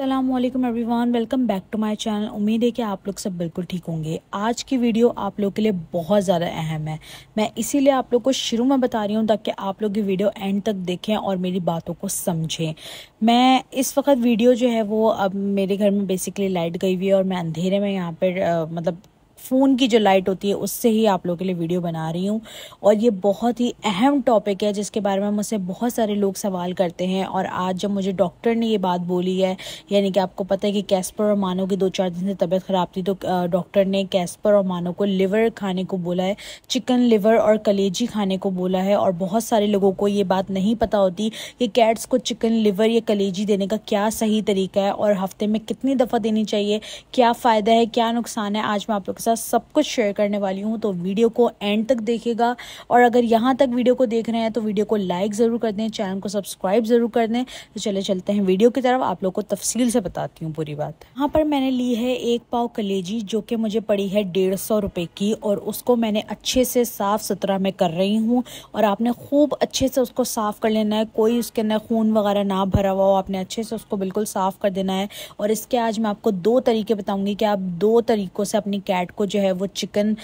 अल्लाम everyone welcome back to my channel उम्मीद है कि आप लोग सब बिल्कुल ठीक होंगे आज की वीडियो आप लोग के लिए बहुत ज़्यादा अहम है मैं इसीलिए आप लोग को शुरू में बता रही हूँ ताकि आप लोग ये वीडियो एंड तक देखें और मेरी बातों को समझें मैं इस वक्त वीडियो जो है वो अब मेरे घर में बेसिकली लाइट गई हुई है और मैं अंधेरे में यहाँ पर मतलब फ़ोन की जो लाइट होती है उससे ही आप लोगों के लिए वीडियो बना रही हूँ और ये बहुत ही अहम टॉपिक है जिसके बारे में मुझसे बहुत सारे लोग सवाल करते हैं और आज जब मुझे डॉक्टर ने ये बात बोली है यानी कि आपको पता है कि कैस्पर और मानो की दो चार दिन से तबीयत ख़राब थी तो डॉक्टर ने कैस्पर और मानो को लिवर खाने को बोला है चिकन लिवर और कलेजी खाने को बोला है और बहुत सारे लोगों को ये बात नहीं पता होती कि कैट्स को चिकन लिवर या कलेजी देने का क्या सही तरीका है और हफ्ते में कितनी दफ़ा देनी चाहिए क्या फ़ायदा है क्या नुकसान है आज मैं आप लोग के साथ साथ सब कुछ शेयर करने वाली हूँ तो वीडियो को एंड तक देखेगा और अगर यहाँ तक वीडियो को देख रहे हैं तो वीडियो को लाइक ज़रूर कर दें चैनल को सब्सक्राइब ज़रूर कर दें तो चले चलते हैं वीडियो की तरफ आप लोग को तफसील से बताती हूँ पूरी बात यहाँ पर मैंने ली है एक पाव कलेजी जो कि मुझे पड़ी है डेढ़ सौ रुपये की और उसको मैंने अच्छे से साफ़ सुथरा में कर रही हूँ और आपने खूब अच्छे से उसको साफ़ कर लेना है कोई उसके अंदर खून वगैरह ना भरा हुआ हो आपने अच्छे से उसको बिल्कुल साफ़ कर देना है और इसके आज मैं आपको दो तरीके बताऊँगी कि आप दो तरीक़ों से अपनी कैट को आपको जो है वो चिकन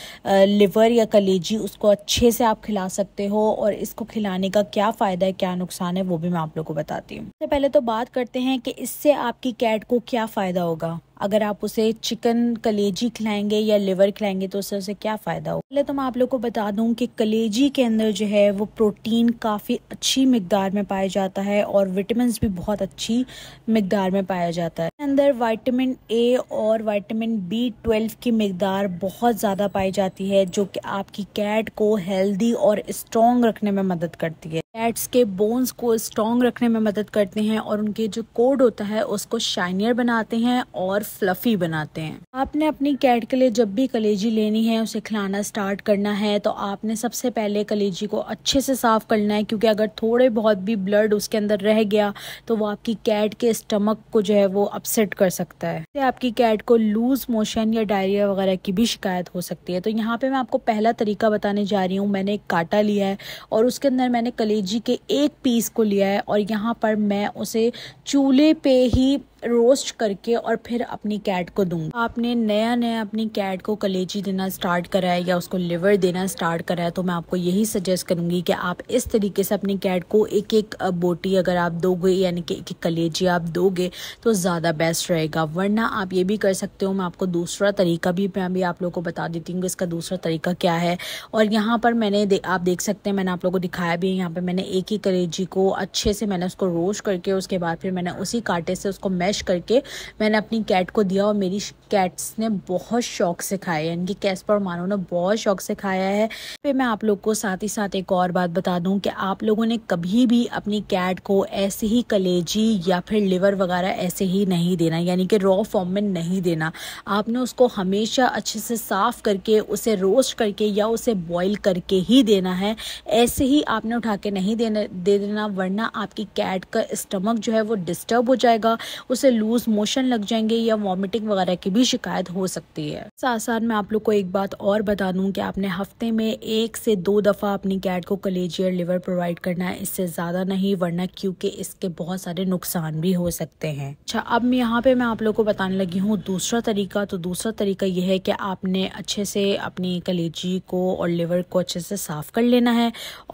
लिवर या कलेजी उसको अच्छे से आप खिला सकते हो और इसको खिलाने का क्या फ़ायदा है क्या नुकसान है वो भी मैं आप लोग को बताती हूँ सबसे पहले तो बात करते हैं कि इससे आपकी कैट को क्या फ़ायदा होगा अगर आप उसे चिकन कलेजी खिलाएंगे या लिवर खिलाएंगे तो उससे उसे क्या फ़ायदा हो पहले तो मैं आप लोग को बता दूं कि कलेजी के अंदर जो है वो प्रोटीन काफ़ी अच्छी मकदार में पाया जाता है और विटामिन भी बहुत अच्छी मकदार में पाया जाता है अंदर वाइटामिन ए और वाइटामिन बी ट्वेल्व की मकदार बहुत ज़्यादा पाई जाती है जो कि आपकी कैट को हेल्दी और स्ट्रॉन्ग रखने में मदद करती है कैट्स के बोन्स को स्ट्रॉन्ग रखने में मदद करते हैं और उनके जो कोड होता है उसको शाइनियर बनाते हैं और फ्लफी बनाते हैं आपने अपनी कैट के लिए जब भी कलेजी लेनी है उसे खिलाना स्टार्ट करना है तो आपने सबसे पहले कलेजी को अच्छे से साफ़ करना है क्योंकि अगर थोड़े बहुत भी ब्लड उसके अंदर रह गया तो वो आपकी कैट के स्टमक को जो है वो अपसेट कर सकता है तो आपकी कैट को लूज मोशन या डायरिया वगैरह की भी शिकायत हो सकती है तो यहाँ पे मैं आपको पहला तरीका बताने जा रही हूँ मैंने एक काटा लिया है और उसके अंदर मैंने कलेजी के एक पीस को लिया है और यहाँ पर मैं उसे चूल्हे पे ही रोस्ट करके और फिर अपनी कैट को दूंगा आपने नया नया अपनी कैट को कलेजी देना स्टार्ट करा है या उसको लिवर देना स्टार्ट करा है तो मैं आपको यही सजेस्ट करूंगी कि आप इस तरीके से अपनी कैट को एक एक बोटी अगर आप दोगे यानी कि एक एक कलेजी आप दोगे तो ज़्यादा बेस्ट रहेगा वरना आप ये भी कर सकते हो मैं आपको दूसरा तरीका भी मैं भी आप लोग को बता देती हूँ इसका दूसरा तरीका क्या है और यहाँ पर मैंने दे, आप देख सकते हैं मैंने आप लोग को दिखाया भी है यहाँ पर मैंने एक ही कलेजी को अच्छे से मैंने उसको रोस्ट करके उसके बाद फिर मैंने उसी कांटे से उसको मैं स्मैश करके मैंने अपनी कैट को दिया और मेरी कैट्स ने बहुत शौक से खाया हैं इनकी कैस्पर मानो ने बहुत शौक से खाया है फिर मैं आप लोग को साथ ही साथ एक और बात बता दूं कि आप लोगों ने कभी भी अपनी कैट को ऐसे ही कलेजी या फिर लिवर वगैरह ऐसे ही नहीं देना यानी कि रॉ फॉर्म में नहीं देना आपने उसको हमेशा अच्छे से साफ़ करके उसे रोस्ट करके या उसे बॉयल करके ही देना है ऐसे ही आपने उठा के नहीं देना दे देना वरना आपकी कैट का स्टमक जो है वो डिस्टर्ब हो जाएगा उस उसे लूज मोशन लग जाएंगे या वॉमिटिंग वगैरह की भी शिकायत हो सकती है साथ साथ मैं आप लोग को एक बात और बता दूं कि आपने हफ्ते में एक से दो दफ़ा अपनी कैट को कलेजियर लिवर प्रोवाइड करना है इससे ज़्यादा नहीं वरना क्योंकि इसके बहुत सारे नुकसान भी हो सकते हैं अच्छा अब यहाँ पे मैं आप लोग को बताने लगी हूँ दूसरा तरीका तो दूसरा तरीका यह है कि आपने अच्छे से अपनी कलेजी को और लिवर को अच्छे से साफ़ कर लेना है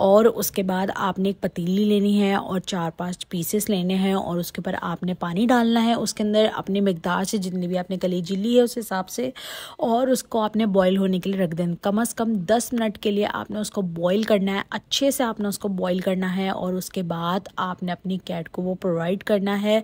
और उसके बाद आपने एक पतीली लेनी है और चार पाँच पीसेस लेने हैं और उसके ऊपर आपने पानी डालना डालना है उसके अंदर अपनी मकदार से जितनी भी आपने कलेजी ली है उस हिसाब से और उसको आपने बॉयल होने के लिए रख देना कम अज़ कम दस मिनट के लिए आपने उसको बॉयल करना है अच्छे से आपने उसको बॉयल करना है और उसके बाद आपने अपनी कैट को वो प्रोवाइड करना है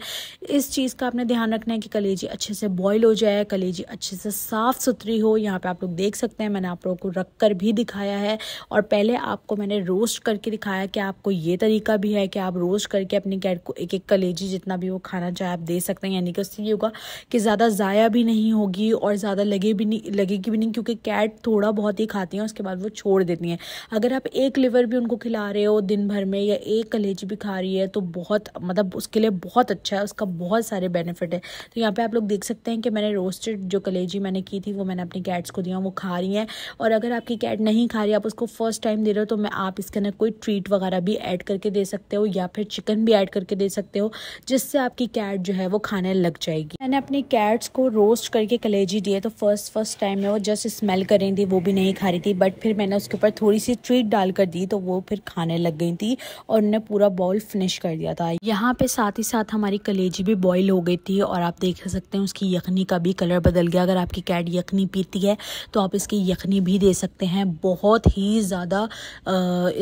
इस चीज़ का आपने ध्यान रखना है कि कलेजी अच्छे से बॉयल हो जाए कलेजी अच्छे से साफ़ सुथरी हो यहाँ पे आप लोग देख सकते हैं मैंने आप लोगों को रख कर भी दिखाया है और पहले आपको मैंने रोस्ट करके दिखाया कि आपको ये तरीका भी है कि आप रोस्ट करके अपनी कैट को एक एक कलेजी जितना भी वो खाना चाहे आप दे सकते हैं यानी कि उससे ये होगा कि ज़्यादा ज़ाया भी नहीं होगी और ज़्यादा लगे भी नहीं लगेगी भी नहीं क्योंकि कैट थोड़ा बहुत ही खाती हैं उसके बाद वो छोड़ देती हैं अगर आप एक लिवर भी उनको खिला रहे हो दिन भर में या एक कलेजी भी खा रही है तो बहुत मतलब उसके लिए बहुत अच्छा है उसका बहुत सारे बेनिफिट है तो यहाँ पर आप लोग देख सकते हैं कि मैंने रोस्टेड जो कलेजी मैंने की थी वो मैंने अपनी कैट्स को दिया वो खा रही हैं और अगर आपकी कैट नहीं खा रही आप उसको फर्स्ट टाइम दे रहे हो तो मैं आप इसके अंदर कोई ट्रीट वगैरह भी ऐड करके दे सकते हो या फिर चिकन भी ऐड करके दे सकते हो जिससे आपकी कैट जो है वो खाने लग जाएगी मैंने अपनी कैट्स को रोस्ट करके कलेजी दिए तो फर्स्ट फर्स्ट टाइम में वो जस्ट स्मेल कर रही थी वो भी नहीं खा रही थी बट फिर मैंने उसके ऊपर थोड़ी सी ट्रीट डाल कर दी तो वो फिर खाने लग गई थी और उन्हें पूरा बॉल फिनिश कर दिया था यहाँ पे साथ ही साथ हमारी कलेजी भी बॉयल हो गई थी और आप देख सकते हैं उसकी यखनी का भी कलर बदल गया अगर आपकी कैट यखनी पीती है तो आप इसकी यखनी भी दे सकते हैं बहुत ही ज़्यादा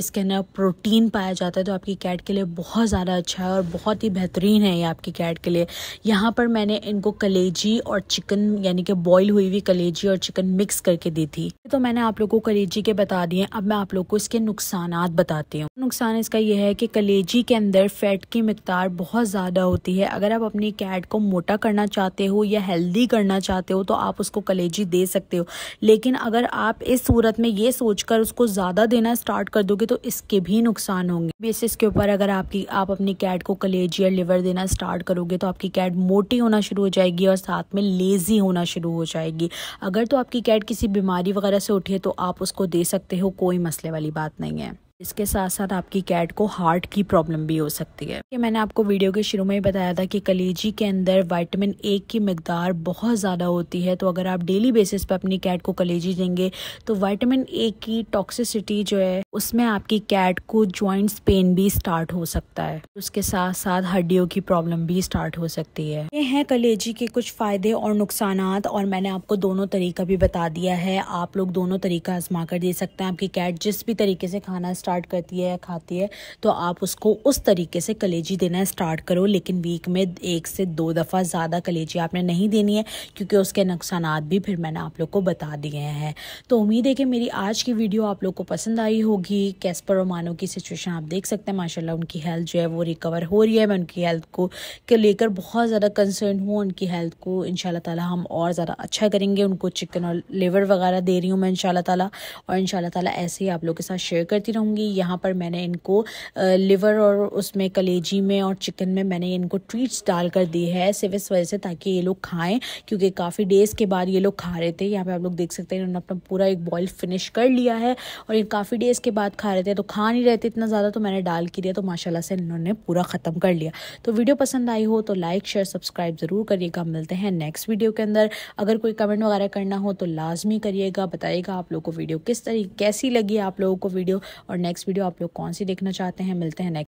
इसके अंदर प्रोटीन पाया जाता है तो आपकी कैट के लिए बहुत ज़्यादा अच्छा है और बहुत ही बेहतरीन है ये आपकी कैट के लिए यहाँ पर मैंने इनको कलेजी और चिकन यानी कि बॉईल हुई हुई कलेजी और चिकन मिक्स करके दी थी तो मैंने आप लोगों को कलेजी के बता दिए अब मैं आप लोग को इसके नुकसान बताती हूँ नुकसान इसका यह है कि कलेजी के अंदर फैट की मकदार बहुत ज़्यादा होती है अगर आप अपनी कैट को मोटा करना चाहते हो या हेल्दी करना चाहते हो तो आप उसको कलेजी दे सकते हो लेकिन अगर आप इस सूरत में ये सोचकर उसको ज़्यादा देना स्टार्ट कर दोगे तो इसके भी नुकसान होंगे बेसिस के ऊपर अगर आपकी आप अपनी कैट को कलेजी या लिवर देना स्टार्ट करोगे तो आपकी आपकी कैट मोटी होना शुरू हो जाएगी और साथ में लेज़ी होना शुरू हो जाएगी अगर तो आपकी कैट किसी बीमारी वगैरह से उठी है तो आप उसको दे सकते हो कोई मसले वाली बात नहीं है इसके साथ साथ आपकी कैट को हार्ट की प्रॉब्लम भी हो सकती है मैंने आपको वीडियो के शुरू में ही बताया था कि कलेजी के अंदर विटामिन ए की मकदार बहुत ज़्यादा होती है तो अगर आप डेली बेसिस पर अपनी कैट को कलेजी देंगे तो विटामिन ए की टॉक्सिसिटी जो है उसमें आपकी कैट को जॉइंट्स पेन भी स्टार्ट हो सकता है उसके साथ साथ हड्डियों की प्रॉब्लम भी स्टार्ट हो सकती है ये हैं कलेजी के कुछ फ़ायदे और नुकसान और मैंने आपको दोनों तरीका भी बता दिया है आप लोग दोनों तरीका आजमा कर दे सकते हैं आपकी कैट जिस भी तरीके से खाना स्टार्ट करती है खाती है तो आप उसको उस तरीके से कलेजी देना स्टार्ट करो लेकिन वीक में एक से दो दफ़ा ज़्यादा कलेजी आपने नहीं देनी है क्योंकि उसके नुकसान भी फिर मैंने आप लोग को बता दिए हैं तो उम्मीद है कि मेरी आज की वीडियो आप लोग को पसंद आई होगी क्योंकि कैस्पर रोमानो की सिचुएशन आप देख सकते हैं माशाल्लाह उनकी हेल्थ जो है वो रिकवर हो रही है मैं उनकी हेल्थ को के लेकर बहुत ज़्यादा कंसर्न हूँ उनकी हेल्थ को इन ताला हम और ज़्यादा अच्छा करेंगे उनको चिकन और लेवर वगैरह दे रही हूँ मैं इन ताला और इन ताला ऐसे ही आप लोग के साथ शेयर करती रहूँगी यहाँ पर मैंने इनको लिवर और उसमें कलेजी में और चिकन में मैंने इनको ट्रीट्स डाल कर दी है सिर्फ इस वजह से ताकि ये लोग खाएँ क्योंकि काफ़ी डेज़ के बाद ये लोग खा रहे थे यहाँ पर आप लोग देख सकते हैं इन्होंने अपना पूरा एक बॉयल फिनिश कर लिया है और ये काफ़ी डेज़ के के बाद खा रहे थे तो खा नहीं रहे थे इतना ज़्यादा तो मैंने डाल के दिया तो माशाल्लाह से इन्होंने पूरा ख़त्म कर लिया तो वीडियो पसंद आई हो तो लाइक शेयर सब्सक्राइब ज़रूर करिएगा मिलते हैं नेक्स्ट वीडियो के अंदर अगर कोई कमेंट वगैरह करना हो तो लाजमी करिएगा बताइएगा आप लोग को वीडियो किस तरीके कैसी लगी आप लोगों को वीडियो और नेक्स्ट वीडियो आप लोग कौन सी देखना चाहते हैं मिलते हैं नेक्स्ट